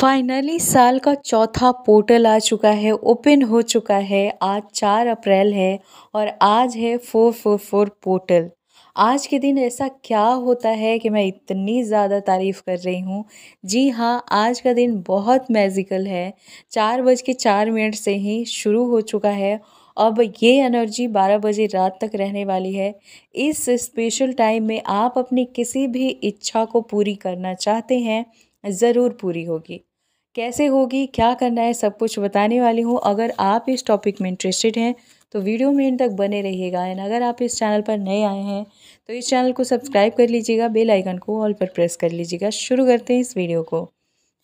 finally साल का चौथा पोर्टल आ चुका है ओपन हो चुका है आज चार अप्रैल है और आज है फोर फोर फोर पोर्टल आज के दिन ऐसा क्या होता है कि मैं इतनी ज़्यादा तारीफ़ कर रही हूँ जी हाँ आज का दिन बहुत मैजिकल है चार बज के चार मिनट से ही शुरू हो चुका है अब ये एनर्जी 12 बजे रात तक रहने वाली है इस स्पेशल टाइम में आप अपनी किसी भी इच्छा को पूरी करना चाहते हैं ज़रूर पूरी होगी कैसे होगी क्या करना है सब कुछ बताने वाली हूँ अगर आप इस टॉपिक में इंटरेस्टेड हैं तो वीडियो में इन तक बने रहिएगा एंड अगर आप इस चैनल पर नए आए हैं तो इस चैनल को सब्सक्राइब कर लीजिएगा बेल आइकन को ऑल पर प्रेस कर लीजिएगा शुरू करते हैं इस वीडियो को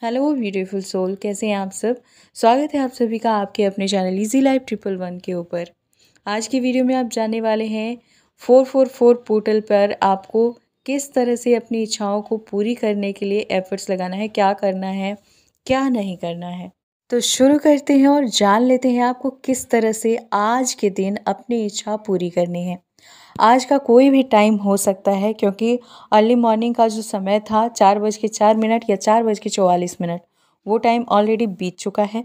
हेलो ब्यूटीफुल सोल कैसे हैं आप सब स्वागत है आप सभी का आपके अपने channel easy life triple one के ऊपर आज की वीडियो में आप जानने वाले हैं फोर फोर फोर पोर्टल पर आपको किस तरह से अपनी इच्छाओं को पूरी करने के लिए एफर्ट्स लगाना है क्या करना है क्या नहीं करना है तो शुरू करते हैं और जान लेते हैं आपको किस तरह से आज के दिन अपनी इच्छा पूरी करनी है आज का कोई भी टाइम हो सकता है क्योंकि अर्ली मॉर्निंग का जो समय था चार बज के चार मिनट या चार बज के चौवालीस मिनट वो टाइम ऑलरेडी बीत चुका है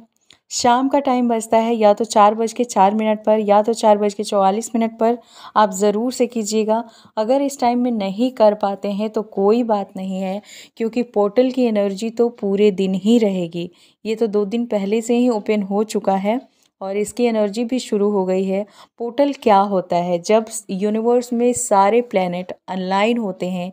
शाम का टाइम बचता है या तो चार बज के चार मिनट पर या तो चार बज के चौवालीस मिनट पर आप ज़रूर से कीजिएगा अगर इस टाइम में नहीं कर पाते हैं तो कोई बात नहीं है क्योंकि पोर्टल की एनर्जी तो पूरे दिन ही रहेगी ये तो दो दिन पहले से ही ओपन हो चुका है और इसकी एनर्जी भी शुरू हो गई है पोर्टल क्या होता है जब यूनिवर्स में सारे प्लैनेट अनलाइन होते हैं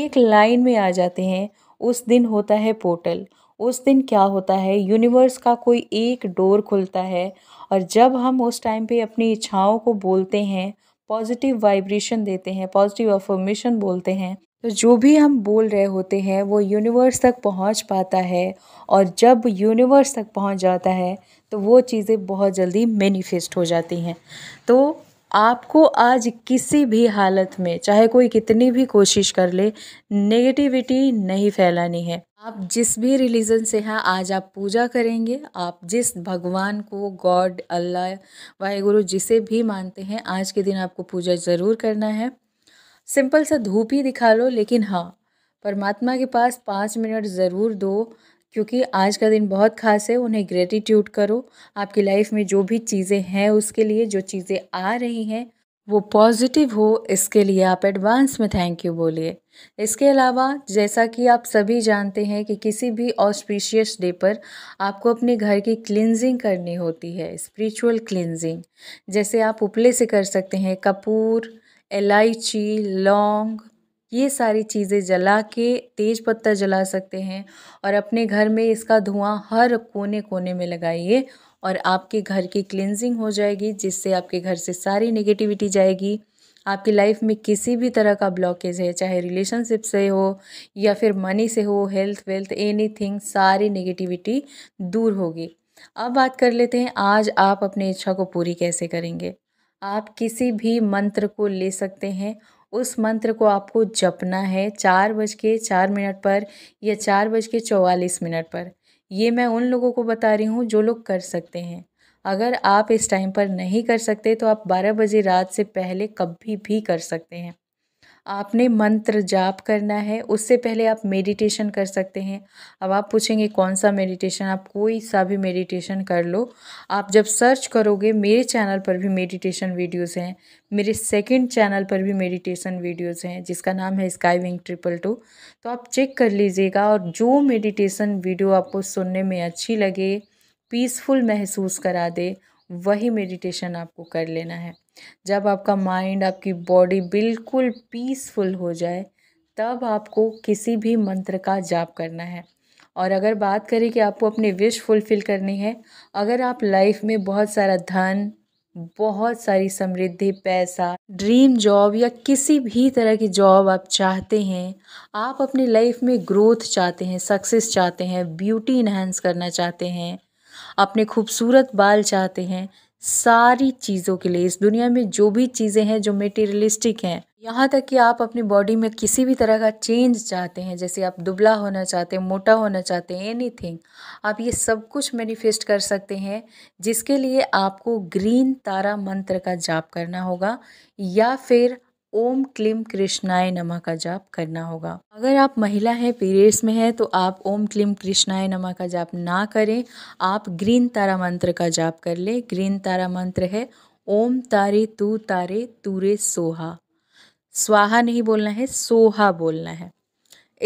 एक लाइन में आ जाते हैं उस दिन होता है पोर्टल उस दिन क्या होता है यूनिवर्स का कोई एक डोर खुलता है और जब हम उस टाइम पे अपनी इच्छाओं को बोलते हैं पॉजिटिव वाइब्रेशन देते हैं पॉजिटिव अफर्मेशन बोलते हैं तो जो भी हम बोल रहे होते हैं वो यूनिवर्स तक पहुंच पाता है और जब यूनिवर्स तक पहुंच जाता है तो वो चीज़ें बहुत जल्दी मैनिफेस्ट हो जाती हैं तो आपको आज किसी भी हालत में चाहे कोई कितनी भी कोशिश कर ले नेगेटिविटी नहीं फैलानी है आप जिस भी रिलीजन से हैं आज आप पूजा करेंगे आप जिस भगवान को गॉड अल्लाह वाहेगुरु जिसे भी मानते हैं आज के दिन आपको पूजा ज़रूर करना है सिंपल सा धूप ही दिखा लो लेकिन हाँ परमात्मा के पास पाँच मिनट ज़रूर दो क्योंकि आज का दिन बहुत ख़ास है उन्हें ग्रेटिट्यूड करो आपकी लाइफ में जो भी चीज़ें हैं उसके लिए जो चीज़ें आ रही हैं वो पॉजिटिव हो इसके लिए आप एडवांस में थैंक यू बोलिए इसके अलावा जैसा कि आप सभी जानते हैं कि किसी भी ऑस्पिशियस डे पर आपको अपने घर की क्लिनजिंग करनी होती है स्पिरिचुअल क्लिनजिंग जैसे आप उपले से कर सकते हैं कपूर इलायची लौंग ये सारी चीज़ें जला के तेज पत्ता जला सकते हैं और अपने घर में इसका धुआं हर कोने कोने में लगाइए और आपके घर की क्लिनजिंग हो जाएगी जिससे आपके घर से सारी नेगेटिविटी जाएगी आपकी लाइफ में किसी भी तरह का ब्लॉकेज है चाहे रिलेशनशिप से हो या फिर मनी से हो हेल्थ वेल्थ एनी थिंग सारी नेगेटिविटी दूर होगी अब बात कर लेते हैं आज आप अपनी इच्छा को पूरी कैसे करेंगे आप किसी भी मंत्र को ले सकते हैं उस मंत्र को आपको जपना है चार बज के चार मिनट पर या चार बज के चौवालीस मिनट पर ये मैं उन लोगों को बता रही हूँ जो लोग कर सकते हैं अगर आप इस टाइम पर नहीं कर सकते तो आप बारह बजे रात से पहले कभी भी कर सकते हैं आपने मंत्र जाप करना है उससे पहले आप मेडिटेशन कर सकते हैं अब आप पूछेंगे कौन सा मेडिटेशन आप कोई सा भी मेडिटेशन कर लो आप जब सर्च करोगे मेरे चैनल पर भी मेडिटेशन वीडियोस हैं मेरे सेकंड चैनल पर भी मेडिटेशन वीडियोस हैं जिसका नाम है स्काई विंग ट्रिपल टू तो आप चेक कर लीजिएगा और जो मेडिटेशन वीडियो आपको सुनने में अच्छी लगे पीसफुल महसूस करा दे वही मेडिटेशन आपको कर लेना है जब आपका माइंड आपकी बॉडी बिल्कुल पीसफुल हो जाए तब आपको किसी भी मंत्र का जाप करना है और अगर बात करें कि आपको अपनी विश फुलफ़िल करनी है अगर आप लाइफ में बहुत सारा धन बहुत सारी समृद्धि पैसा ड्रीम जॉब या किसी भी तरह की जॉब आप चाहते हैं आप अपनी लाइफ में ग्रोथ चाहते हैं सक्सेस चाहते हैं ब्यूटी इन्हेंस करना चाहते हैं अपने खूबसूरत बाल चाहते हैं सारी चीज़ों के लिए इस दुनिया में जो भी चीज़ें हैं जो मेटेरियलिस्टिक हैं यहाँ तक कि आप अपनी बॉडी में किसी भी तरह का चेंज चाहते हैं जैसे आप दुबला होना चाहते हैं मोटा होना चाहते हैं एनीथिंग आप ये सब कुछ मैनिफेस्ट कर सकते हैं जिसके लिए आपको ग्रीन तारा मंत्र का जाप करना होगा या फिर ओम क्लीम कृष्णाय नमः का जाप करना होगा अगर आप महिला हैं पीरियड्स में हैं तो आप ओम क्लीम कृष्णाय नमः का जाप ना करें आप ग्रीन तारा मंत्र का जाप कर लें ग्रीन तारा मंत्र है ओम तारे तू तारे तूरे सोहा स्वाहा नहीं बोलना है सोहा बोलना है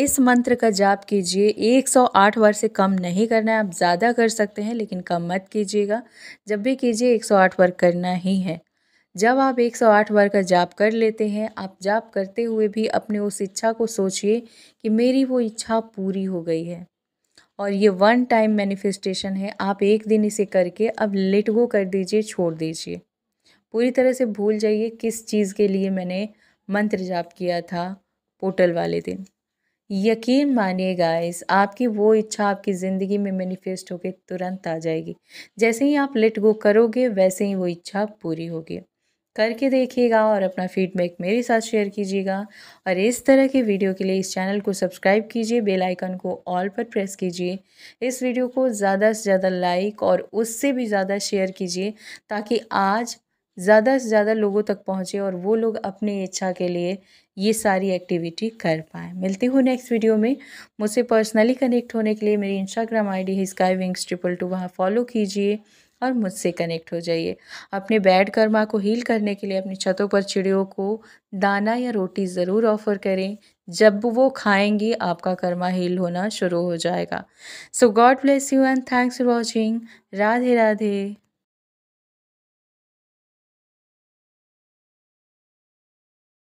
इस मंत्र का जाप कीजिए 108 बार से कम नहीं करना है आप ज़्यादा कर सकते हैं लेकिन कम मत कीजिएगा जब भी कीजिए 108 बार करना ही है जब आप 108 बार का जाप कर लेते हैं आप जाप करते हुए भी अपने उस इच्छा को सोचिए कि मेरी वो इच्छा पूरी हो गई है और ये वन टाइम मैनिफेस्टेशन है आप एक दिन इसे करके अब लेट गो कर दीजिए छोड़ दीजिए पूरी तरह से भूल जाइए किस चीज़ के लिए मैंने मंत्र जाप किया था पोर्टल वाले दिन यकीन मानिए गाइस आपकी वो इच्छा आपकी ज़िंदगी में मैनिफेस्ट होकर तुरंत आ जाएगी जैसे ही आप लेट गो करोगे वैसे ही वो इच्छा पूरी होगी करके देखिएगा और अपना फीडबैक मेरे साथ शेयर कीजिएगा और इस तरह के वीडियो के लिए इस चैनल को सब्सक्राइब कीजिए बेल आइकन को ऑल पर प्रेस कीजिए इस वीडियो को ज़्यादा से ज़्यादा लाइक और उससे भी ज़्यादा शेयर कीजिए ताकि आज ज़्यादा से ज़्यादा लोगों तक पहुँचे और वो लोग अपनी इच्छा के लिए ये सारी एक्टिविटी कर पाएँ मिलती हूँ नेक्स्ट वीडियो में मुझसे पर्सनली कनेक्ट होने के लिए मेरी इंस्टाग्राम आईडी है स्काई विंग्स ट्रिपल टू वहाँ फॉलो कीजिए और मुझसे कनेक्ट हो जाइए अपने बैड कर्मा को हील करने के लिए अपनी छतों पर चिड़ियों को दाना या रोटी ज़रूर ऑफ़र करें जब वो खाएंगी आपका कर्मा हील होना शुरू हो जाएगा so God bless you and thanks for watching Radhe Radhe